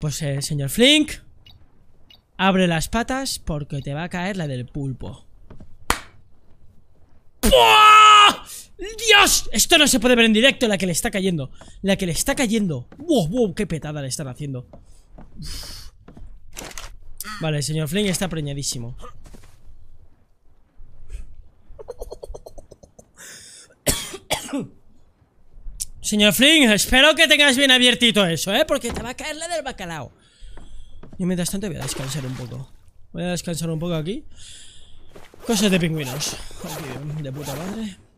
Pues eh, señor Flink Abre las patas porque te va a caer la del pulpo ¡Dios! Esto no se puede ver en directo La que le está cayendo La que le está cayendo ¡Wow, wow! ¡Qué petada le están haciendo! Vale, el señor Flink está preñadísimo Señor Flynn, espero que tengas bien abiertito eso, ¿eh? Porque te va a caer la del bacalao. Y mientras tanto voy a descansar un poco. Voy a descansar un poco aquí. Cosas de pingüinos. de puta madre.